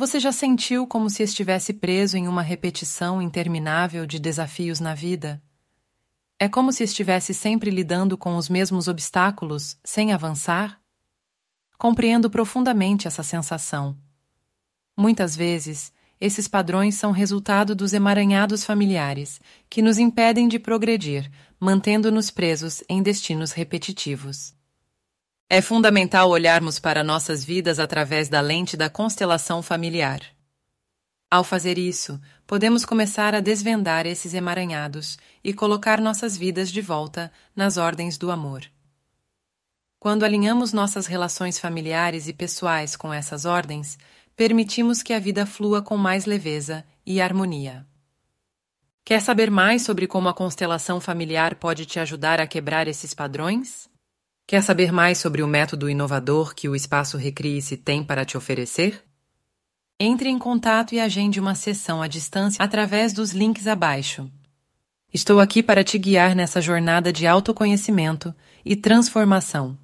Você já sentiu como se estivesse preso em uma repetição interminável de desafios na vida? É como se estivesse sempre lidando com os mesmos obstáculos, sem avançar? Compreendo profundamente essa sensação. Muitas vezes, esses padrões são resultado dos emaranhados familiares, que nos impedem de progredir, mantendo-nos presos em destinos repetitivos. É fundamental olharmos para nossas vidas através da lente da constelação familiar. Ao fazer isso, podemos começar a desvendar esses emaranhados e colocar nossas vidas de volta nas ordens do amor. Quando alinhamos nossas relações familiares e pessoais com essas ordens, permitimos que a vida flua com mais leveza e harmonia. Quer saber mais sobre como a constelação familiar pode te ajudar a quebrar esses padrões? Quer saber mais sobre o método inovador que o Espaço Recrie-se tem para te oferecer? Entre em contato e agende uma sessão à distância através dos links abaixo. Estou aqui para te guiar nessa jornada de autoconhecimento e transformação.